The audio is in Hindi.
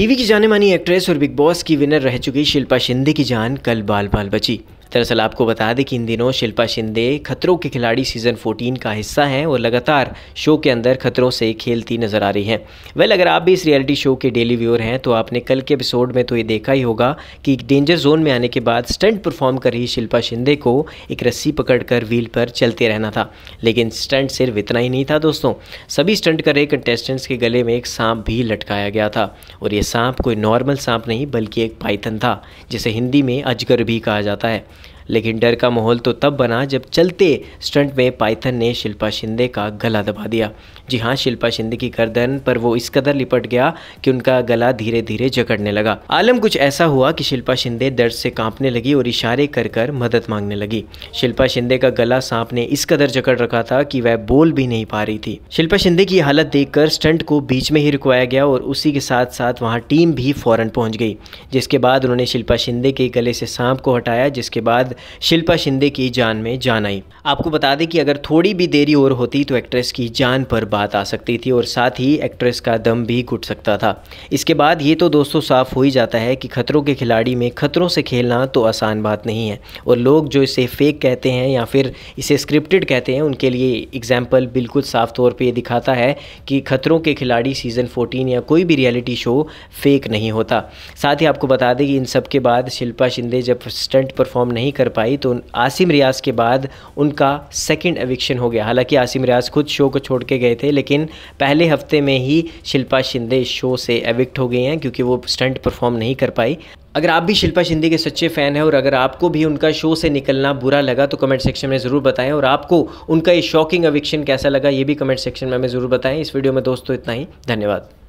टीवी की जाने मानी एक्ट्रेस और बिग बॉस की विनर रह चुकी शिल्पा शिंदे की जान कल बाल बाल बची दरअसल आपको बता दें कि इन दिनों शिल्पा शिंदे खतरों के खिलाड़ी सीजन 14 का हिस्सा हैं और लगातार शो के अंदर खतरों से खेलती नजर आ रही हैं वेल अगर आप भी इस रियलिटी शो के डेली व्यूअर हैं तो आपने कल के एपिसोड में तो ये देखा ही होगा कि डेंजर जोन में आने के बाद स्टंट परफॉर्म कर रही शिल्पा शिंदे को एक रस्सी पकड़कर व्हील पर चलते रहना था लेकिन स्टंट सिर्फ इतना ही नहीं था दोस्तों सभी स्टंट कर रहे कंटेस्टेंट्स के गले में एक सांप भी लटकाया गया था और ये सांप कोई नॉर्मल सांप नहीं बल्कि एक पाइथन था जिसे हिंदी में अजगर भी कहा जाता है लेकिन डर का माहौल तो तब बना जब चलते स्टंट में पाइथन ने शिल्पा शिंदे का गला दबा दिया जी हाँ शिल्पा शिंदे की गर्दन पर वो इस कदर लिपट गया कि उनका गला धीरे धीरे जकड़ने लगा आलम कुछ ऐसा हुआ कि शिल्पा शिंदे दर्द से कांपने लगी और इशारे कर कर मदद मांगने लगी शिल्पा शिंदे का गला सांप ने इस कदर जकड़ रखा था कि वह बोल भी नहीं पा रही थी शिल्पा शिंदे की हालत देखकर स्टंट को बीच में ही रुकवाया गया और उसी के साथ साथ वहाँ टीम भी फौरन पहुँच गई जिसके बाद उन्होंने शिल्पा शिंदे के गले से सांप को हटाया जिसके बाद शिल्पा शिंदे की जान में जान आई आपको बता दें कि अगर थोड़ी भी देरी और होती तो एक्ट्रेस की जान पर बात आ सकती थी और साथ ही एक्ट्रेस का दम भी घुट सकता था इसके बाद ये तो दोस्तों साफ हो ही जाता है कि खतरों के खिलाड़ी में खतरों से खेलना तो आसान बात नहीं है और लोग जो इसे फेक कहते हैं या फिर इसे स्क्रिप्टेड कहते हैं उनके लिए एग्जाम्पल बिल्कुल साफ तौर पर दिखाता है कि खतरों के खिलाड़ी सीज़न फोर्टीन या कोई भी रियलिटी शो फेक नहीं होता साथ ही आपको बता दें कि इन सब के बाद शिल्पा शिंदे जब स्टंट परफॉर्म नहीं कर पाई तो आसिम रियाज के बाद उनका सेकंड एविक्शन हो गया हालांकि आसिम रियाज खुद शो को छोड़ के गए थे लेकिन पहले हफ्ते में ही शिल्पा शिंदे शो से एविक्ट हो गई हैं क्योंकि वो स्टंट परफॉर्म नहीं कर पाई अगर आप भी शिल्पा शिंदे के सच्चे फ़ैन हैं और अगर आपको भी उनका शो से निकलना बुरा लगा तो कमेंट सेक्शन में ज़रूर बताएं और आपको उनका ये शॉकिंग एविक्शन कैसा लगा ये भी कमेंट सेक्शन में हमें ज़रूर बताएं इस वीडियो में दोस्तों इतना ही धन्यवाद